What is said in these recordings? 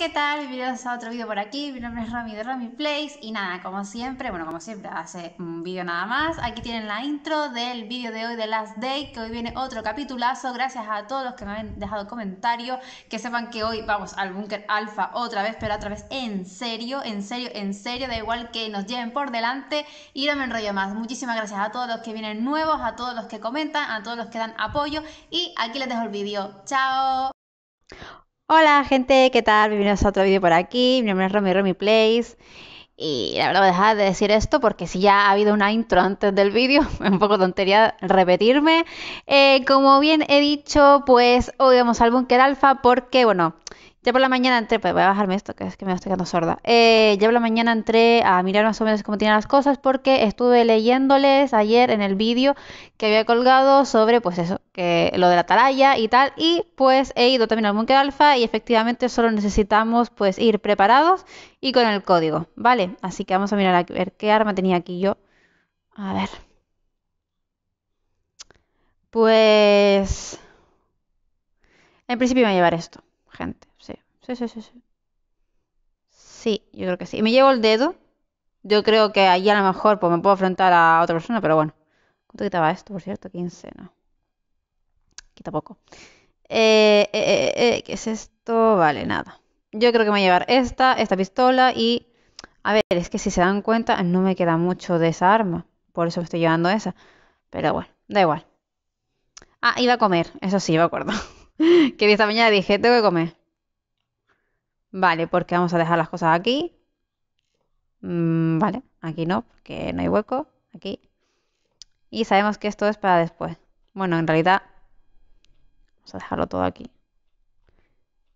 ¿qué tal? Bienvenidos a otro video por aquí. Mi nombre es Rami de Rami Place. Y nada, como siempre, bueno, como siempre, hace un vídeo nada más. Aquí tienen la intro del vídeo de hoy de Last Day, que hoy viene otro capitulazo. Gracias a todos los que me han dejado comentarios. Que sepan que hoy vamos al búnker alfa otra vez, pero otra vez en serio, en serio, en serio. Da igual que nos lleven por delante y no me enrollo más. Muchísimas gracias a todos los que vienen nuevos, a todos los que comentan, a todos los que dan apoyo. Y aquí les dejo el vídeo. ¡Chao! Hola gente, ¿qué tal? Bienvenidos a otro vídeo por aquí. Mi nombre es Romy Romy Plays. Y la verdad voy a dejar de decir esto porque si ya ha habido una intro antes del vídeo, es un poco tontería repetirme. Eh, como bien he dicho, pues hoy vamos al Bunker Alpha porque, bueno, ya por la mañana entré, pues, voy a bajarme esto, que es que me estoy quedando sorda. Eh, ya por la mañana entré a mirar más o menos cómo tienen las cosas porque estuve leyéndoles ayer en el vídeo que había colgado sobre, pues eso, que lo de la atalaya y tal. Y pues he ido también al Monkey alfa y efectivamente solo necesitamos pues ir preparados y con el código, ¿vale? Así que vamos a mirar a ver qué arma tenía aquí yo. A ver. Pues... En principio me voy a llevar esto, gente. Sí, yo creo que sí. Me llevo el dedo. Yo creo que ahí a lo mejor pues, me puedo afrontar a otra persona, pero bueno. ¿Cuánto quitaba esto, por cierto? 15, no. Quita poco. Eh, eh, eh, ¿Qué es esto? Vale, nada. Yo creo que me voy a llevar esta, esta pistola y... A ver, es que si se dan cuenta, no me queda mucho de esa arma. Por eso me estoy llevando esa. Pero bueno, da igual. Ah, iba a comer. Eso sí, me acuerdo. que esta mañana dije, tengo que comer. Vale, porque vamos a dejar las cosas aquí. Mm, vale, aquí no, porque no hay hueco. Aquí. Y sabemos que esto es para después. Bueno, en realidad... Vamos a dejarlo todo aquí.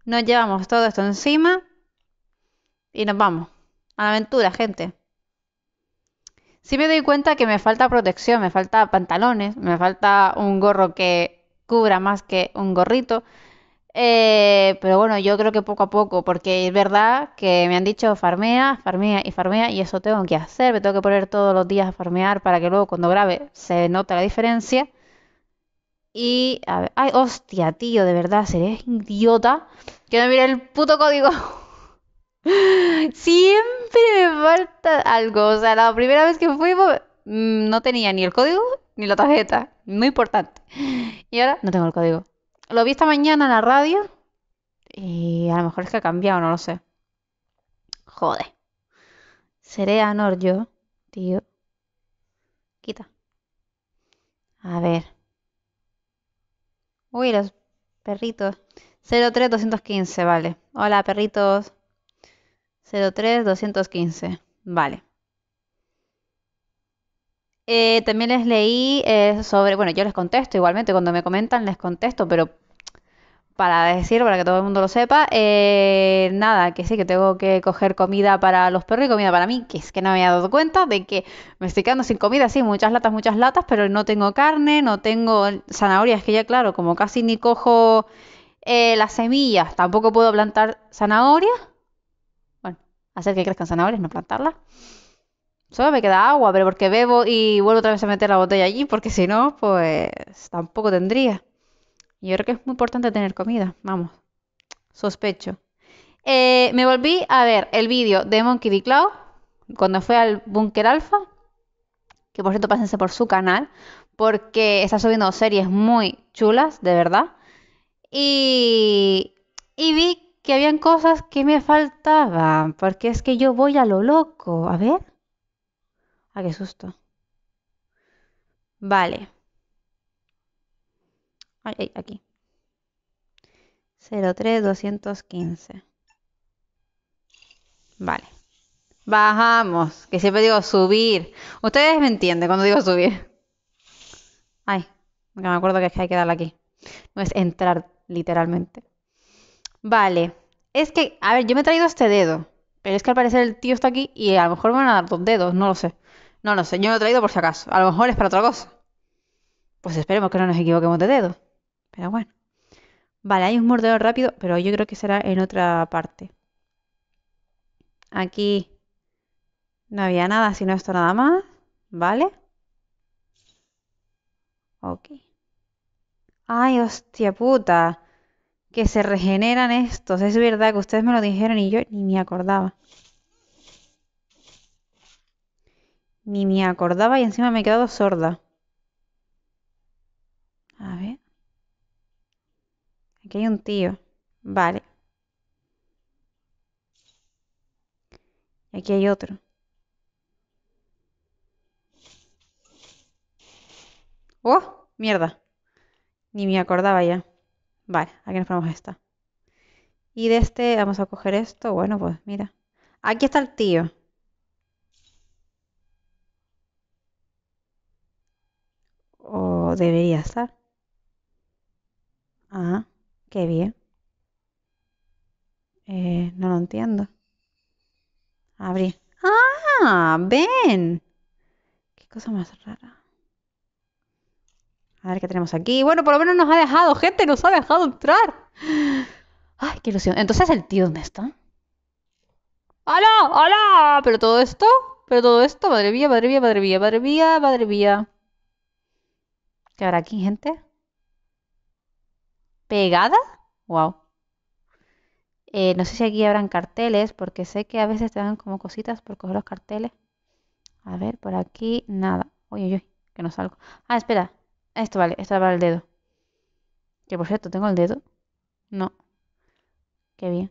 Nos llevamos todo esto encima. Y nos vamos. A la aventura, gente. Si me doy cuenta que me falta protección, me falta pantalones, me falta un gorro que cubra más que un gorrito. Eh, pero bueno, yo creo que poco a poco, porque es verdad que me han dicho farmea, farmea y farmea, y eso tengo que hacer, me tengo que poner todos los días a farmear para que luego cuando grabe se note la diferencia. Y, a ver, ay, hostia, tío, de verdad, seré idiota que no mire el puto código. Siempre me falta algo, o sea, la primera vez que fuimos pues, mm, no tenía ni el código ni la tarjeta, muy importante. Y ahora no tengo el código. Lo vi esta mañana en la radio y a lo mejor es que ha cambiado, no lo sé. Joder. Seré Anor yo, tío. Quita. A ver. Uy, los perritos. 03215, vale. Hola, perritos. 03-215, vale. Eh, también les leí eh, sobre, bueno, yo les contesto igualmente, cuando me comentan les contesto, pero para decir, para que todo el mundo lo sepa, eh, nada, que sí, que tengo que coger comida para los perros y comida para mí, que es que no me había dado cuenta de que me estoy quedando sin comida, sí, muchas latas, muchas latas, pero no tengo carne, no tengo zanahorias, que ya claro, como casi ni cojo eh, las semillas, tampoco puedo plantar zanahorias, bueno, hacer que crezcan zanahorias, no plantarlas. Solo me queda agua, pero porque bebo y vuelvo otra vez a meter la botella allí, porque si no, pues tampoco tendría yo creo que es muy importante tener comida, vamos, sospecho. Eh, me volví a ver el vídeo de Monkey D. Cloud cuando fue al Bunker Alpha, que por cierto pásense por su canal, porque está subiendo series muy chulas, de verdad. Y, y vi que habían cosas que me faltaban, porque es que yo voy a lo loco. A ver. Ah, qué susto. Vale. Ay, aquí. 03215. Vale. Bajamos, que siempre digo subir. Ustedes me entienden cuando digo subir. Ay, me acuerdo que, que hay que darle aquí. No es entrar literalmente. Vale. Es que, a ver, yo me he traído este dedo. Pero es que al parecer el tío está aquí y a lo mejor me van a dar dos dedos, no lo sé. No lo sé, yo lo he traído por si acaso. A lo mejor es para otra cosa. Pues esperemos que no nos equivoquemos de dedo. Pero bueno. Vale, hay un mordedor rápido, pero yo creo que será en otra parte. Aquí no había nada, sino esto nada más. ¿Vale? Ok. Ay, hostia puta. Que se regeneran estos. Es verdad que ustedes me lo dijeron y yo ni me acordaba. Ni me acordaba y encima me he quedado sorda. A ver. Aquí hay un tío. Vale. Aquí hay otro. ¡Oh! Mierda. Ni me acordaba ya. Vale, aquí nos ponemos esta. Y de este vamos a coger esto. Bueno, pues mira. Aquí está el tío. O debería estar. Ajá. Ah. Qué bien. Eh, no lo entiendo. Abrir. ¡Ah! ¡Ven! Qué cosa más rara. A ver qué tenemos aquí. Bueno, por lo menos nos ha dejado, gente, nos ha dejado entrar. Ay, qué ilusión. Entonces, ¿el tío dónde está? ¡Hola! ¡Hola! ¿Pero todo esto? ¿Pero todo esto? Madre mía, madre mía, madre mía, madre mía, madre mía. ¿Qué habrá aquí, gente? pegada. Wow. Eh, no sé si aquí habrán carteles, porque sé que a veces te dan como cositas por coger los carteles. A ver, por aquí nada. Uy, uy, uy, que no salgo. Ah, espera. Esto vale, esto para el dedo. Que por cierto, ¿tengo el dedo? No. Qué bien.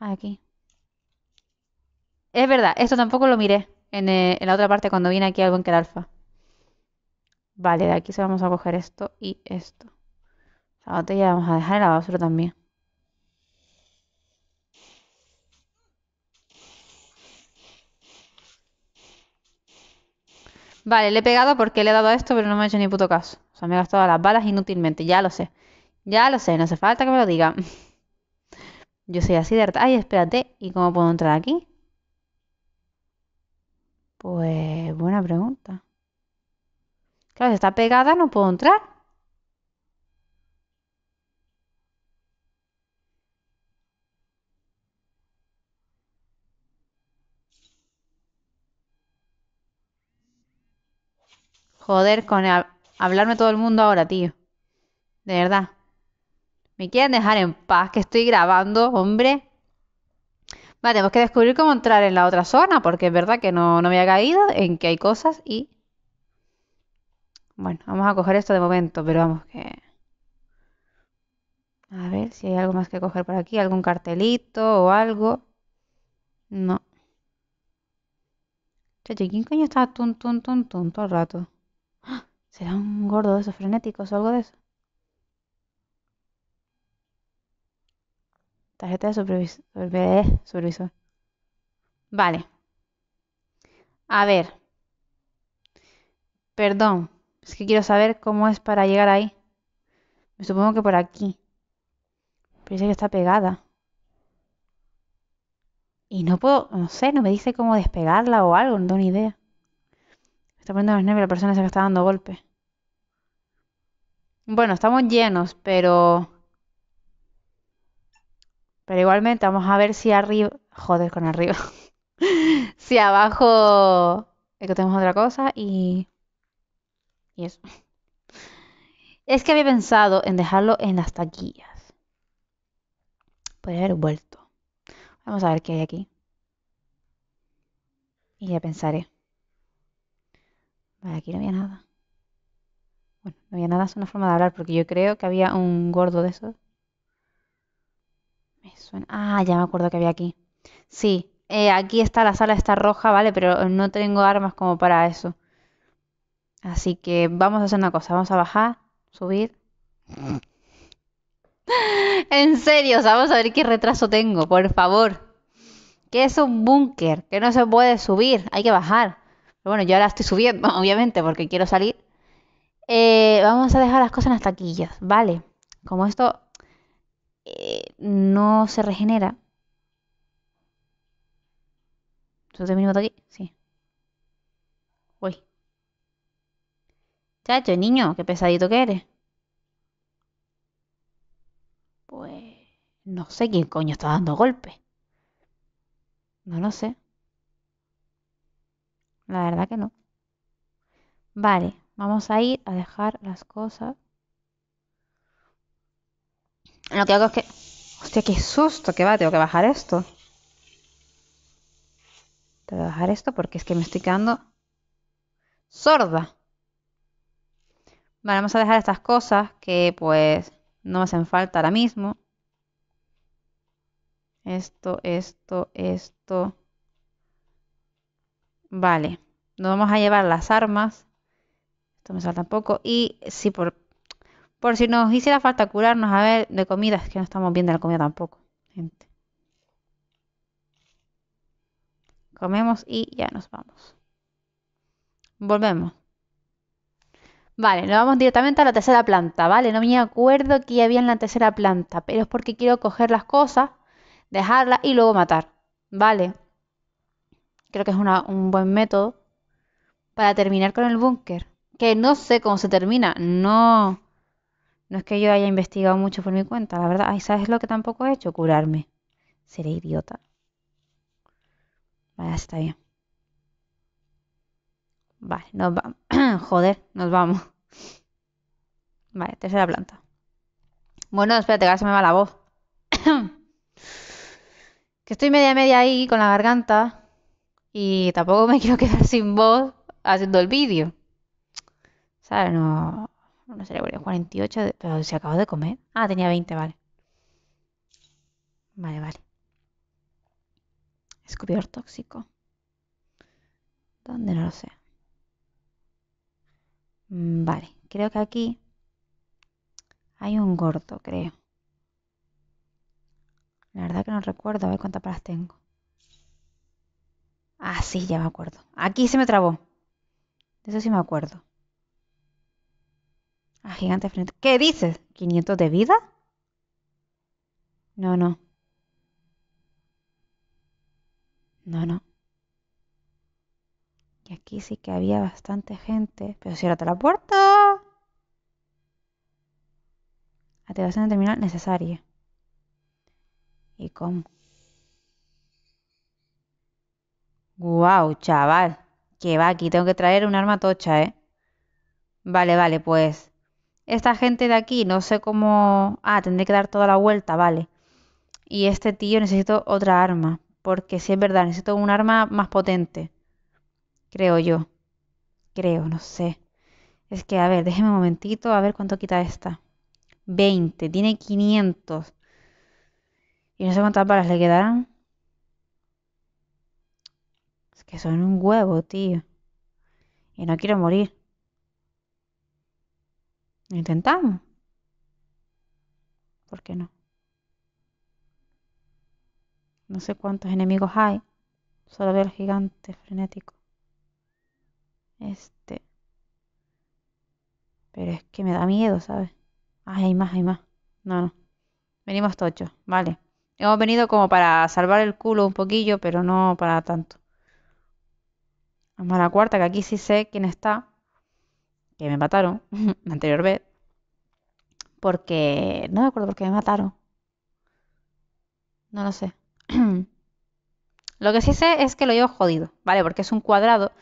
Ah, aquí. Es verdad, esto tampoco lo miré eh, en, la otra parte cuando vine aquí al Bunker Alfa. Vale, de aquí se vamos a coger esto y esto. La botella vamos a dejar el la también. Vale, le he pegado porque le he dado a esto, pero no me ha hecho ni puto caso. O sea, me he gastado las balas inútilmente, ya lo sé. Ya lo sé, no hace falta que me lo diga. Yo soy así de harta. Ay, espérate, ¿y cómo puedo entrar aquí? Pues buena pregunta. Claro, si está pegada no puedo entrar. Joder con hablarme todo el mundo ahora, tío. De verdad. ¿Me quieren dejar en paz que estoy grabando, hombre? Vale, tenemos que descubrir cómo entrar en la otra zona, porque es verdad que no, me ha caído en que hay cosas y... Bueno, vamos a coger esto de momento, pero vamos que... A ver si hay algo más que coger por aquí, algún cartelito o algo. No. Chachi, ¿quién coño está tun, todo el rato? ¿Será un gordo de esos frenéticos o algo de eso? Tarjeta de supervisor. Eh, supervisor. Vale. A ver. Perdón. Es que quiero saber cómo es para llegar ahí. Me supongo que por aquí. Parece que está pegada. Y no puedo, no sé, no me dice cómo despegarla o algo, no tengo ni idea. Está poniendo los nervios la persona esa que está dando golpe. Bueno, estamos llenos, pero... Pero igualmente vamos a ver si arriba... Joder, con arriba. si abajo... Es que tenemos otra cosa y... Y eso. Es que había pensado en dejarlo en las taquillas. Puede haber vuelto. Vamos a ver qué hay aquí. Y ya pensaré aquí no había nada. Bueno, no había nada, es una forma de hablar, porque yo creo que había un gordo de esos. Me suena. Ah, ya me acuerdo que había aquí. Sí, eh, aquí está, la sala está roja, ¿vale? Pero no tengo armas como para eso. Así que vamos a hacer una cosa, vamos a bajar, subir. en serio, vamos a ver qué retraso tengo, por favor. Que es un búnker, que no se puede subir, hay que bajar bueno, yo ahora estoy subiendo, obviamente, porque quiero salir. Eh, vamos a dejar las cosas en las taquillas, ¿vale? Como esto eh, no se regenera. mi de aquí? Sí. Uy. Chacho, niño, qué pesadito que eres. Pues... No sé quién coño está dando golpes. No lo sé. La verdad que no. Vale, vamos a ir a dejar las cosas. Lo que hago es que... Hostia, qué susto que va, tengo que bajar esto. Tengo que bajar esto porque es que me estoy quedando sorda. Vale, vamos a dejar estas cosas que pues no me hacen falta ahora mismo. Esto, esto, esto. Vale, nos vamos a llevar las armas. Esto me salta un poco. Y si por, por si nos hiciera falta curarnos, a ver, de comida, es que no estamos bien de la comida tampoco, gente. Comemos y ya nos vamos. Volvemos. Vale, nos vamos directamente a la tercera planta, ¿vale? No me acuerdo que había en la tercera planta, pero es porque quiero coger las cosas, dejarlas y luego matar, ¿vale? creo que es un buen método, para terminar con el búnker. Que no sé cómo se termina, no... No es que yo haya investigado mucho por mi cuenta, la verdad. Ay, ¿sabes lo que tampoco he hecho? Curarme. Seré idiota. Vale, está bien. Vale, nos vamos. Joder, nos vamos. Vale, tercera planta. Bueno, espérate, que ahora se me va la voz. que estoy media media ahí con la garganta. Y tampoco me quiero quedar sin voz haciendo el vídeo. ¿Sabes? No, no sería 48, pero se acabó de comer. Ah, tenía 20, vale. Vale, vale. Escupidor tóxico. ¿Dónde? No lo sé. Mm, vale, creo que aquí hay un gordo, creo. La verdad que no recuerdo a ver cuántas palas tengo. Ah, sí, ya me acuerdo. Aquí se me trabó. De eso sí me acuerdo. Ah, gigante frente. ¿Qué dices? ¿500 de vida? No, no. No, no. Y aquí sí que había bastante gente. Pero ciérrate la puerta. Activación de terminal necesaria. ¿Y cómo? Guau, chaval. Que va, aquí tengo que traer un arma tocha, ¿eh? Vale, vale, pues... Esta gente de aquí, no sé cómo... Ah, tendré que dar toda la vuelta, vale. Y este tío necesito otra arma. Porque si es verdad, necesito un arma más potente. Creo yo. Creo, no sé. Es que, a ver, déjeme un momentito, a ver cuánto quita esta. 20, tiene 500. Y no sé cuántas balas le quedarán que son un huevo, tío. Y no quiero morir. Intentamos. ¿Por qué no? No sé cuántos enemigos hay. Solo veo el gigante frenético. Este. Pero es que me da miedo, ¿sabes? Ay, hay más, hay más. No, no. Venimos tochos, vale. Hemos venido como para salvar el culo un poquillo, pero no para tanto. Vamos a la cuarta, que aquí sí sé quién está, que me mataron la anterior vez, porque no me acuerdo por qué me mataron. No lo sé. lo que sí sé es que lo llevo jodido, ¿vale? Porque es un cuadrado.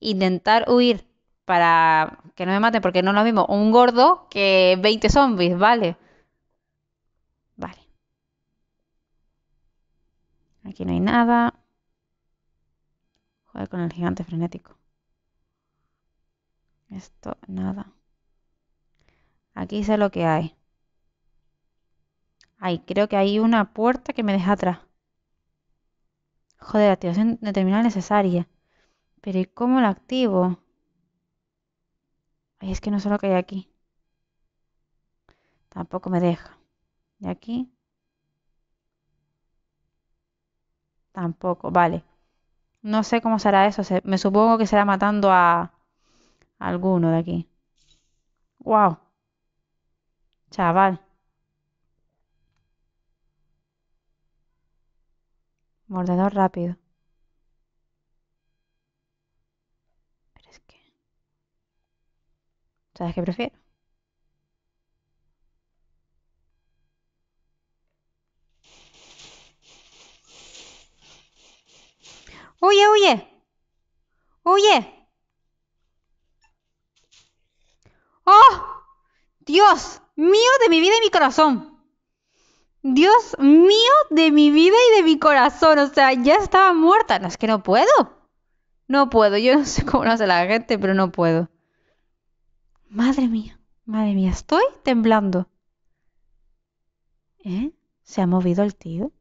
Intentar huir para que no me maten, porque no lo mismo un gordo que 20 zombies, ¿vale? Vale. Aquí no hay nada con el gigante frenético. Esto, nada. Aquí sé lo que hay. Ay, creo que hay una puerta que me deja atrás. Joder, activación de terminal necesaria. Pero ¿y cómo la activo? Ay, es que no sé lo que hay aquí. Tampoco me deja. Y aquí. Tampoco, vale. No sé cómo será eso. me supongo que será matando a, alguno de aquí. ¡Wow! Chaval. Mordedor rápido. ¿Sabes qué prefiero? Oye, oye. Oye. ¡Oh! Dios mío de mi vida y mi corazón. Dios mío de mi vida y de mi corazón. O sea, ya estaba muerta. No, es que no puedo. No puedo. Yo no sé cómo lo hace la gente, pero no puedo. Madre mía, madre mía, estoy temblando. ¿Eh? ¿Se ha movido el tío?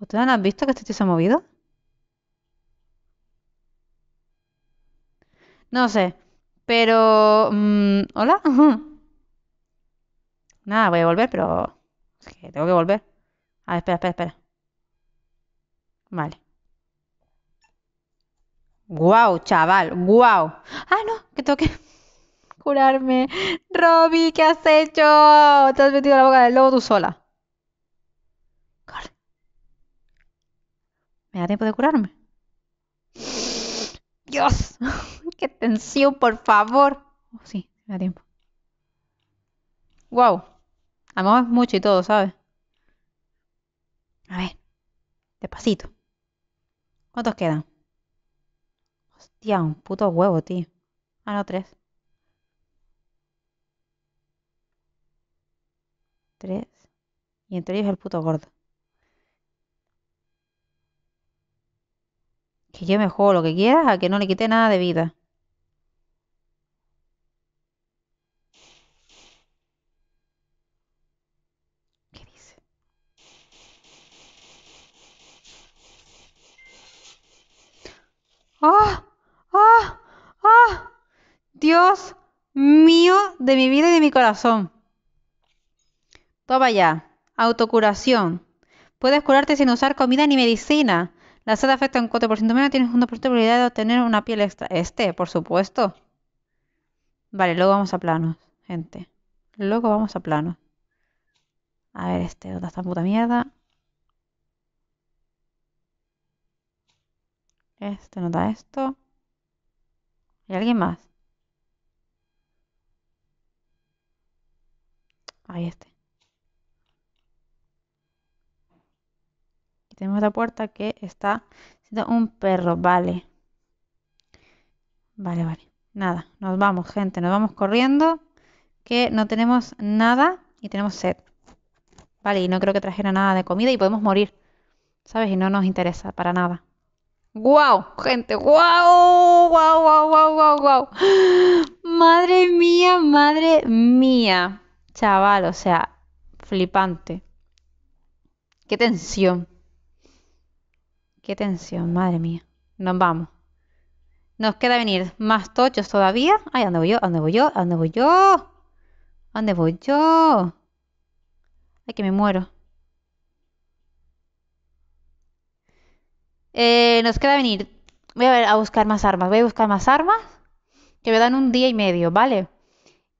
¿Ustedes no han visto que este tío se ha movido? No sé. Pero... Mm, ¿Hola? Nada, voy a volver, pero... tengo que volver. A ver, espera, espera, espera. Vale. ¡Guau, chaval! ¡Guau! ¡Ah, no! Que tengo que curarme. Robbie, ¿qué has hecho? Te has metido la boca del lobo tú sola. ¿Me da tiempo de curarme? Dios, qué tensión, por favor. Oh, sí, me da tiempo. Wow. Amamos mucho y todo, ¿sabes? A ver, despacito. ¿Cuántos quedan? Hostia, un puto huevo, tío. Ah, no, tres. Tres. Y entre ellos el puto gordo. Que yo me juego lo que quiera a que no le quite nada de vida. ¿Qué dice? ¡Ah! ¡Ah! ¡Ah! Dios mío de mi vida y de mi corazón. Toma ya. Autocuración. Puedes curarte sin usar comida ni medicina. La sal afecta un 4% menos, tienes una 2% de de obtener una piel extra. Este, por supuesto. Vale, luego vamos a planos, gente. Luego vamos a planos. A ver, este, ¿dónde está puta mierda? Este no da esto. ¿Y alguien más? Ahí este. Tenemos la puerta que está siendo un perro, vale. Vale, vale. Nada, nos vamos, gente, nos vamos corriendo que no tenemos nada y tenemos sed. Vale, y no creo que trajera nada de comida y podemos morir. ¿Sabes? Y no nos interesa para nada. ¡Guau! Gente, ¡Guau, guau, guau, guau, guau! Madre mía, madre mía. Chaval, o sea, flipante. Qué tensión. Qué tensión, madre mía. Nos vamos. Nos queda venir más tochos todavía. Ay, ¿a dónde voy yo? ¿A dónde voy yo? ¿A dónde voy yo? ¿A dónde voy yo? Ay, que me muero. Eh, nos queda venir. Voy a ver a buscar más armas. Voy a buscar más armas. Que me dan un día y medio, ¿vale?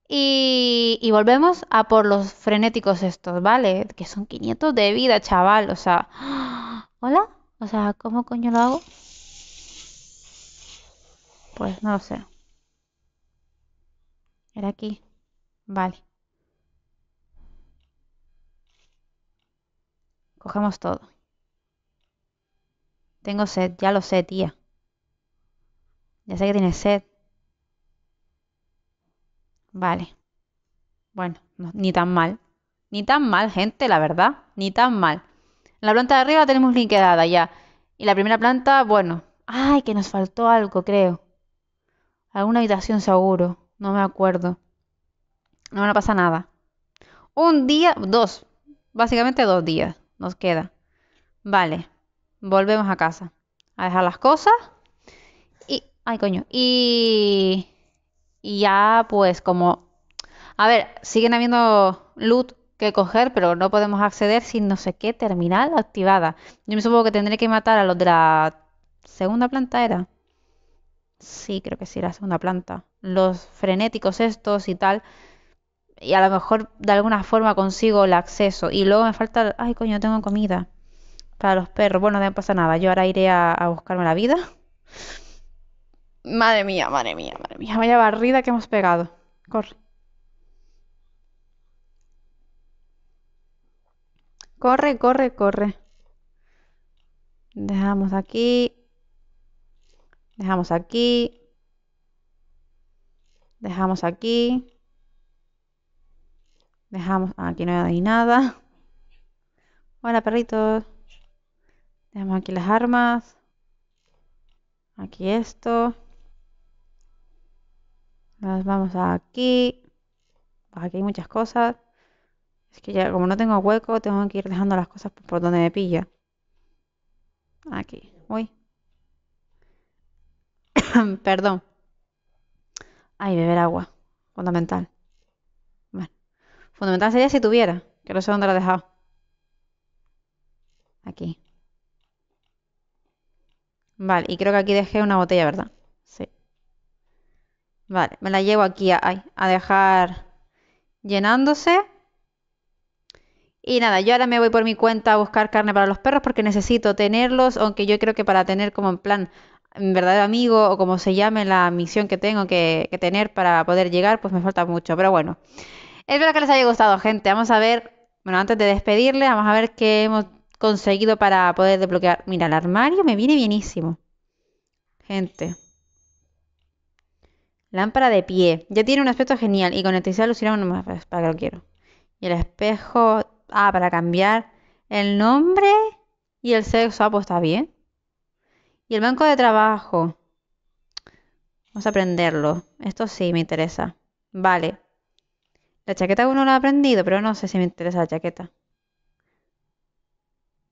Y, y, volvemos a por los frenéticos estos, ¿vale? Que son 500 de vida, chaval. O sea... ¿Hola? O sea, ¿cómo coño lo hago? Pues no lo sé. Era aquí. Vale. Cogemos todo. Tengo sed, ya lo sé, tía. Ya sé que tiene sed. Vale. Bueno, ni tan mal. Ni tan mal, gente, la verdad. Ni tan mal la planta de arriba tenemos linkedada ya. Y la primera planta, bueno. Ay, que nos faltó algo, creo. Alguna habitación seguro. No me acuerdo. No, me pasa nada. Un día, dos. Básicamente dos días nos queda. Vale. Volvemos a casa. A dejar las cosas. Y. Ay, coño. Y. Y ya, pues, como. A ver, siguen habiendo loot que coger, pero no podemos acceder sin no sé qué terminal activada. Yo me supongo que tendré que matar a los de la segunda planta, ¿era? Sí, creo que sí, la segunda planta. Los frenéticos estos y tal. Y a lo mejor de alguna forma consigo el acceso. Y luego me falta... Ay, coño, tengo comida. Para los perros. Bueno, no pasa nada. Yo ahora iré a, a buscarme la vida. Madre mía, madre mía, madre mía. Vaya barrida que hemos pegado. Corre. Corre, corre, corre. Dejamos aquí. Dejamos aquí. Dejamos aquí. Dejamos... Ah, aquí no hay nada. Hola, perritos. Dejamos aquí las armas. Aquí esto. Las vamos aquí. Aquí hay muchas cosas. Es que ya, como no tengo hueco, tengo que ir dejando las cosas por donde me pilla. Aquí, uy. Perdón. Ay, beber agua. Fundamental. Bueno. Fundamental sería si tuviera, que no sé dónde lo he dejado. Aquí. Vale, y creo que aquí dejé una botella, ¿verdad? Sí. Vale, me la llevo aquí a, a dejar llenándose. Y nada, yo ahora me voy por mi cuenta a buscar carne para los perros porque necesito tenerlos, aunque yo creo que para tener como en plan en verdadero amigo o como se llame la misión que tengo que, tener para poder llegar, pues me falta mucho. Pero bueno, espero que les haya gustado, gente. Vamos a ver, bueno, antes de despedirles, vamos a ver qué hemos conseguido para poder desbloquear. Mira, el armario me viene bienísimo. Gente. Lámpara de pie. Ya tiene un aspecto genial y con electricidad lucirá uno más. Pues, ¿Para que lo quiero? Y el espejo Ah, para cambiar el nombre y el sexo. Ah, pues está bien. Y el banco de trabajo. Vamos a aprenderlo. Esto sí me interesa. Vale. La chaqueta uno la ha aprendido, pero no sé si me interesa la chaqueta.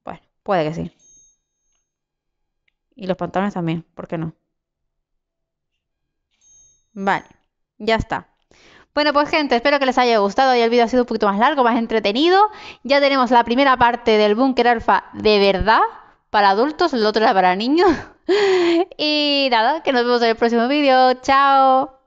Bueno, puede que sí. Y los pantalones también, ¿por qué no? Vale, ya está. Bueno, pues gente, espero que les haya gustado. y el vídeo ha sido un poquito más largo, más entretenido. Ya tenemos la primera parte del búnker Alfa de verdad para adultos, el otro era para niños. y nada, que nos vemos en el próximo vídeo. ¡Chao!